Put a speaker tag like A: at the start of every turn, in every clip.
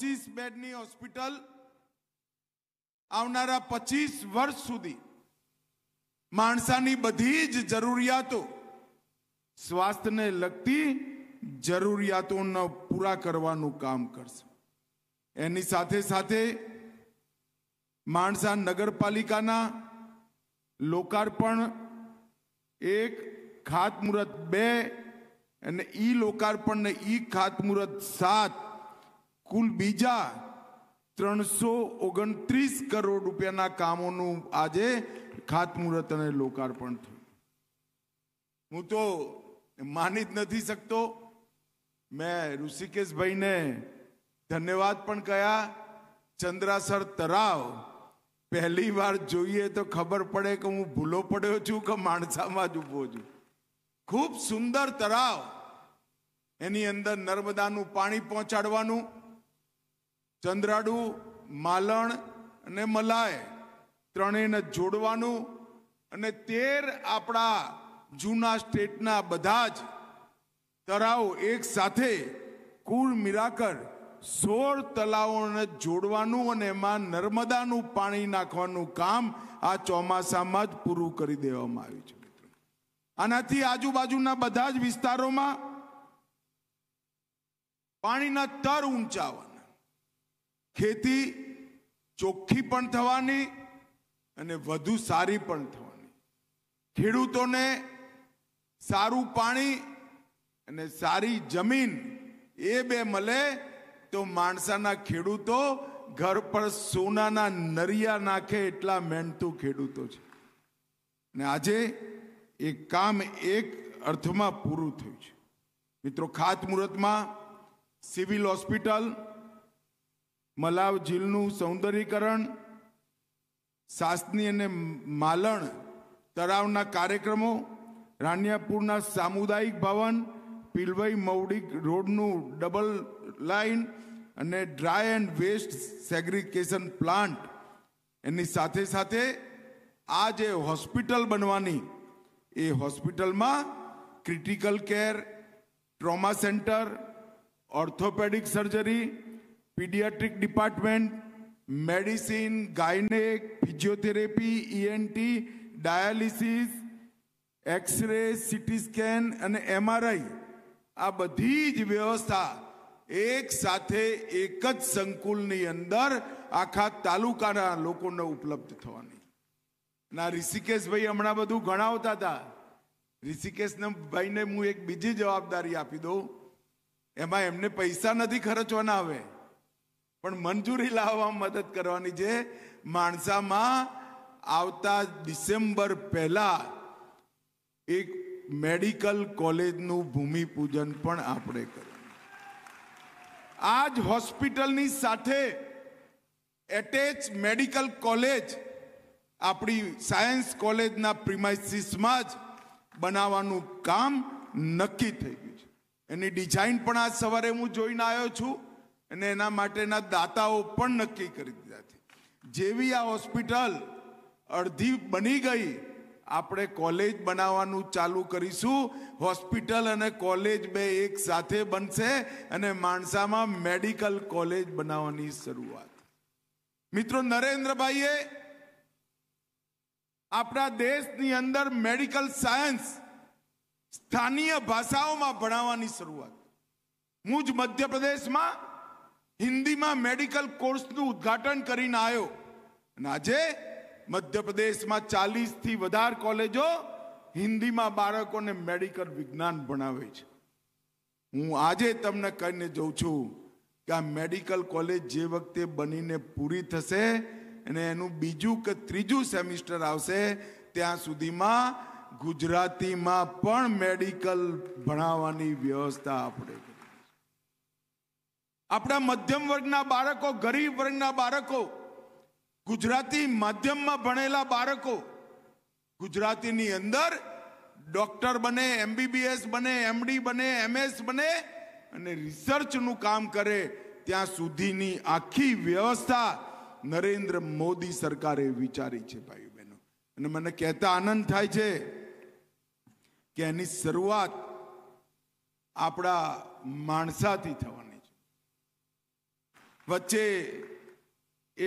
A: પચીસ બેડની હોસ્પિટલ આવનારા પચીસ વર્ષ સુધી માણસાની બધી જ જરૂરિયાતો સ્વાસ્થ્યને લગતી જરૂરિયાતોને પૂરા કરવાનું કામ કરશે એની સાથે સાથે માણસા નગરપાલિકાના લોકાર્પણ એક ખાતમુહૂર્ત બે અને ઈ લોકાર્પણ ને ઈ ખાતમુહૂર્ત સાત कुल 빌્યા 329 કરોડ રૂપિયા ના કામો નું આજે ખાત મૂર્ત અને લોકાર્પણ થયું હું તો માનિત નથી શકતો મે ઋષિકેશ ભાઈને ધન્યવાદ પણ કયા ચંદ્રાસર તરાવ પહેલી વાર જોઈએ તો ખબર પડે કે હું ભૂલો પડ્યો છું કે માણસામાં જ ઊભો છું ખૂબ સુંદર તરાવ એની અંદર नर्मदा નું પાણી પહોંચાડવાનું ચંદ્રાડુ માલણ અને મલાય ત્રણેયને જોડવાનું અને તેર આપણા જૂના સ્ટેટના બધા જ તળાવ એક સાથે કુળ મિરાકર સોળ તળાવોને જોડવાનું અને એમાં નર્મદાનું પાણી નાખવાનું કામ આ ચોમાસામાં જ પૂરું કરી દેવામાં આવ્યું છે આનાથી આજુબાજુના બધા જ વિસ્તારોમાં પાણીના તર ઊંચાવન ખેતી ચોખ્ખી પણ થવાની અને વધુ સારી પણ થવાની ખેડૂતોને સારું પાણી અને સારી જમીન એ બે મળે તો માણસાના ખેડૂતો ઘર પર સોનાના નરિયા નાખે એટલા મહેનતું ખેડૂતો છે ને આજે એ કામ એક અર્થમાં પૂરું થયું છે મિત્રો ખાતમુહૂર્તમાં સિવિલ હોસ્પિટલ મલાવ ઝીલનું સૌંદર્યીકરણ સાસની અને માલણ તળાવના કાર્યક્રમો રાણિયાપુરના સામુદાયિક ભવન પીલવઈ મૌડી રોડનું ડબલ લાઇન અને dry and waste segregation plant એની સાથે સાથે આ જે હોસ્પિટલ બનવાની એ હોસ્પિટલમાં critical care trauma centre orthopaedic surgery paediatric department medicine gynaec physiotherapy ENT dialysis X ray CT scan અને એમઆરઆઈ આ બધી જ વ્યવસ્થા એક સાથે એક જ સંકુલની અંદર આખા તાલુકાના લોકોને ઉપલબ્ધ થવાની ના ઋષિકેશભાઈ હમણાં બધું ગણાવતા હતા ઋષિકેશને ભાઈને હું એક બીજી જવાબદારી આપી દઉં એમાં એમને પૈસા નથી ખર્ચવાના હવે પણ મંજૂરી લાવવામાં મદદ કરવાની છે માણસામાં આવતા ડિસેમ્બર પહેલા એક મેડિકલ કોલેજનું ભૂમિપૂજન પણ આપણે કર્યું આ જ હોસ્પિટલની સાથે એટેચ મેડિકલ કોલેજ આપણી સાયન્સ કોલેજના પ્રિમાઇસીસમાં જ બનાવવાનું કામ નક્કી થઈ ગયું છે એની ડિઝાઇન પણ આજ સવારે હું જોઈને આવ્યો છું અને એના માટેના દાતાઓ પણ નક્કી કરી દીધા છે જેવી આ હોસ્પિટલ અડધી બની ગઈ આપણે કોલેજ બનાવવાનું ચાલુ કરીશું હોસ્પિટલ અને કોલેજ બે એક સાથે બનશે અને માણસામાં મેડિકલ કોલેજ બનાવવાની શરૂઆત મિત્રો નરેન્દ્રભાઈએ આપણા દેશની અંદર મેડિકલ સાયન્સ સ્થાનીય ભાષાઓમાં ભણાવવાની શરૂઆત હું જ મધ્યપ્રદેશમાં હિન્દીમાં મેડિકલ કોર્સનું ઉદ્ઘાટન કરીને આવ્યો અને આજે મધ્યપ્રદેશમાં ચાલીસથી વધારે કોલેજો હિન્દીમાં બાળકોને મેડિકલ વિજ્ઞાન ભણાવે છે હું આજે તમને કહીને જોઉં છું કે આ મેડિકલ કોલેજ જે વખતે બનીને પૂરી થશે અને એનું બીજું કે ત્રીજું સેમિસ્ટર આવશે ત્યાં સુધીમાં ગુજરાતીમાં પણ મેડિકલ ભણાવવાની વ્યવસ્થા આપણે આપણા મધ્યમ વર્ગના બાળકો ગરીબ વર્ગના બાળકો ગુજરાતી માધ્યમમાં ભણેલા બાળકો ગુજરાતીની અંદર ડોક્ટર બને એમબીબીએસ બને એમડી બને એમએસ બને અને રિસર્ચનું કામ કરે ત્યાં સુધીની આખી વ્યવસ્થા નરેન્દ્ર મોદી સરકારે વિચારી છે ભાઈ બહેનો અને મને કહેતા આનંદ થાય છે કે એની શરૂઆત આપણા માણસાથી થવાની वच्चे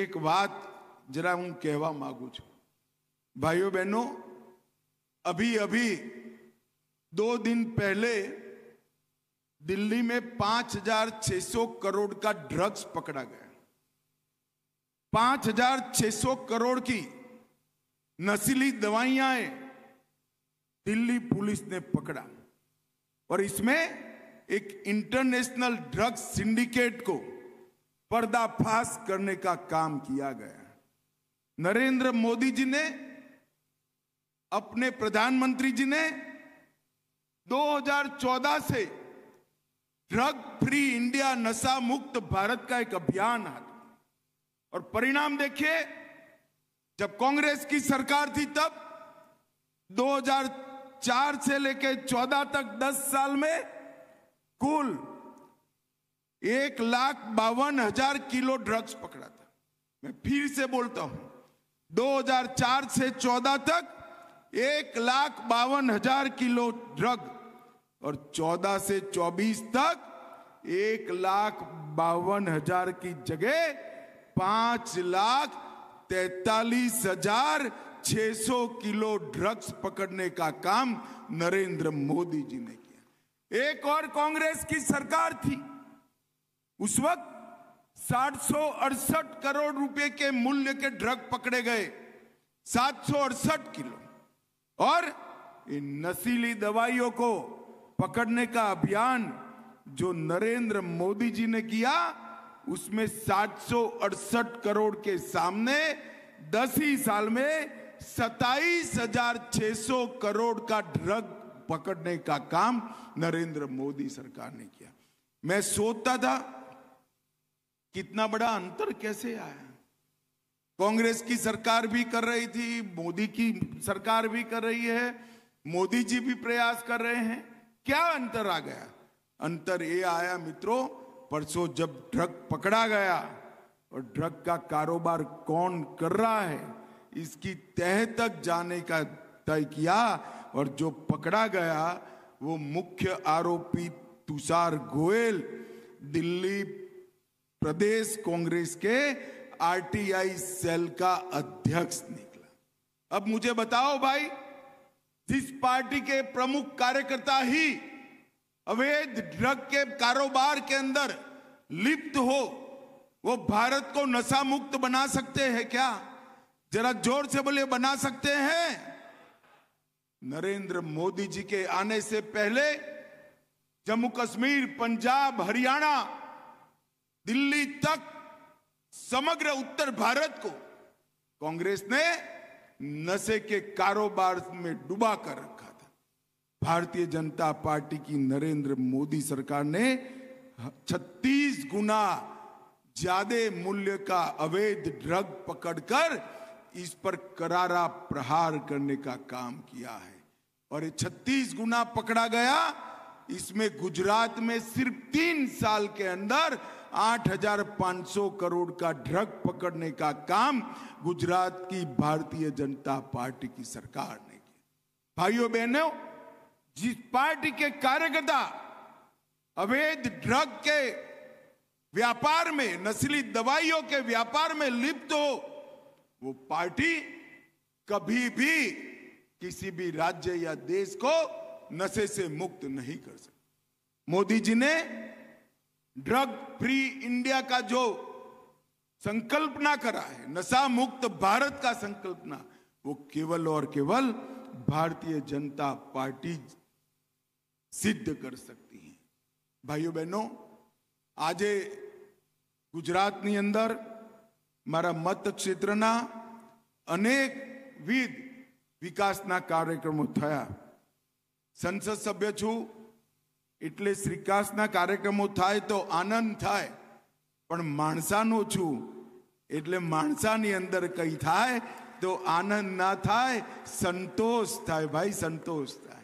A: एक बात जरा हूँ कहवा मागू छु भाइयों बहनों अभी अभी दो दिन पहले दिल्ली में 5,600 करोड़ का ड्रग्स पकड़ा गया 5,600 करोड़ की नशीली दवाइयां दिल्ली पुलिस ने पकड़ा और इसमें एक इंटरनेशनल ड्रग्स सिंडिकेट को पर्दाफाश करने का काम किया गया नरेंद्र मोदी जी ने अपने प्रधानमंत्री जी ने 2014 से ड्रग फ्री इंडिया नशा मुक्त भारत का एक अभियान हाथ और परिणाम देखिए जब कांग्रेस की सरकार थी तब 2004 से लेकर 14 तक 10 साल में कुल एक लाख बावन हजार किलो ड्रग्स पकड़ा था मैं फिर से बोलता हूं 2004 से 14 तक एक लाख बावन हजार किलो ड्रग और 14 से 24 तक एक लाख बावन हजार की जगह पांच लाख तैतालीस हजार सौ किलो ड्रग्स पकड़ने का काम नरेंद्र मोदी जी ने किया एक और कांग्रेस की सरकार थी उस वक्त सात करोड़ रुपए के मूल्य के ड्रग पकड़े गए सात किलो और इन नशीली दवाइयों को पकड़ने का अभियान जो नरेंद्र मोदी जी ने किया उसमें सात करोड़ के सामने दस ही साल में सताईस हजार छह सौ करोड़ का ड्रग पकड़ने का काम नरेंद्र मोदी सरकार ने किया मैं सोचता था कितना बड़ा अंतर कैसे आया कांग्रेस की सरकार भी कर रही थी मोदी की सरकार भी कर रही है मोदी जी भी प्रयास कर रहे हैं क्या अंतर आ गया अंतर ये आया मित्रों परसों जब ड्रग पकड़ा गया और ड्रग का कारोबार कौन कर रहा है इसकी तह तक जाने का तय किया और जो पकड़ा गया वो मुख्य आरोपी तुषार गोयल दिल्ली प्रदेश कांग्रेस के आरटीआई सेल का अध्यक्ष निकला अब मुझे बताओ भाई जिस पार्टी के प्रमुख कार्यकर्ता ही अवैध ड्रग के कारोबार के अंदर लिप्त हो वो भारत को नशा मुक्त बना सकते हैं क्या जरा जोर से बोले बना सकते हैं नरेंद्र मोदी जी के आने से पहले जम्मू कश्मीर पंजाब हरियाणा दिल्ली तक समग्र उत्तर भारत को कांग्रेस ने नशे के कारोबार में डुबा कर रखा था भारतीय जनता पार्टी की नरेंद्र मोदी सरकार ने 36 गुना ज्यादा मूल्य का अवैध ड्रग पकड़कर इस पर करारा प्रहार करने का काम किया है और ये 36 गुना पकड़ा गया इसमें गुजरात में सिर्फ तीन साल के अंदर 8,500 करोड़ का ड्रग पकड़ने का काम गुजरात की भारतीय जनता पार्टी की सरकार ने किया भाइयों बहनों जिस पार्टी के कार्यकर्ता अवैध ड्रग के व्यापार में नस्ली दवाइयों के व्यापार में लिप्त हो वो पार्टी कभी भी किसी भी राज्य या देश को नशे से मुक्त नहीं कर सकते मोदी जी ने ड्रग फ्री इंडिया का जो संकल्पना करा है नशा मुक्त भारत का संकल्पना वो केवल और केवल भारतीय जनता पार्टी सिद्ध कर सकती है ભાઈઓ બહેનો આજે ગુજરાતની અંદર મારા મત ક્ષેત્રના અનેકવિધ વિકાસના કાર્યક્રમો થયા સંસદ સભ્ય છું એટલે શ્રીકાસના કાર્યક્રમો થાય તો આનંદ થાય પણ માણસાનો છું એટલે માણસાની અંદર કંઈ થાય તો આનંદ ના થાય સંતોષ થાય ભાઈ સંતોષ થાય